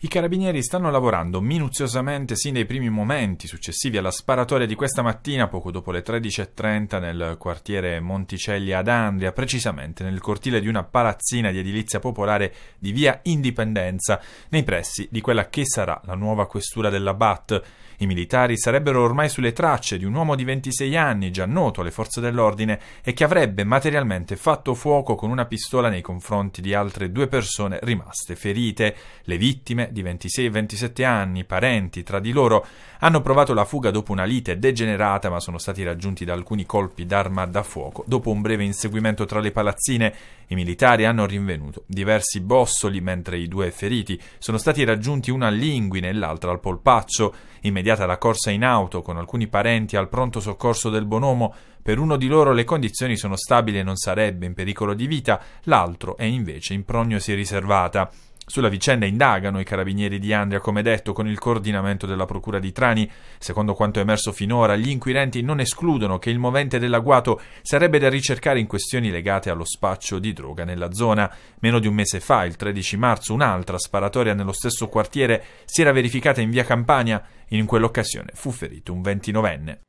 I carabinieri stanno lavorando minuziosamente sin dai primi momenti successivi alla sparatoria di questa mattina, poco dopo le 13.30, nel quartiere Monticelli ad Andria, precisamente nel cortile di una palazzina di edilizia popolare di via Indipendenza, nei pressi di quella che sarà la nuova questura della BAT. I militari sarebbero ormai sulle tracce di un uomo di 26 anni, già noto alle forze dell'ordine, e che avrebbe materialmente fatto fuoco con una pistola nei confronti di altre due persone rimaste ferite. Le vittime di 26 e 27 anni, parenti tra di loro, hanno provato la fuga dopo una lite degenerata ma sono stati raggiunti da alcuni colpi d'arma da fuoco. Dopo un breve inseguimento tra le palazzine, i militari hanno rinvenuto diversi bossoli mentre i due feriti sono stati raggiunti una all'inguine e l'altra al polpaccio. Immediata la corsa in auto con alcuni parenti al pronto soccorso del Bonomo, per uno di loro le condizioni sono stabili e non sarebbe in pericolo di vita, l'altro è invece in prognosi riservata. Sulla vicenda indagano i carabinieri di Andria, come detto, con il coordinamento della Procura di Trani. Secondo quanto emerso finora, gli inquirenti non escludono che il movente dell'agguato sarebbe da ricercare in questioni legate allo spaccio di droga nella zona. Meno di un mese fa, il 13 marzo, un'altra sparatoria nello stesso quartiere si era verificata in via Campania. In quell'occasione fu ferito un ventinovenne.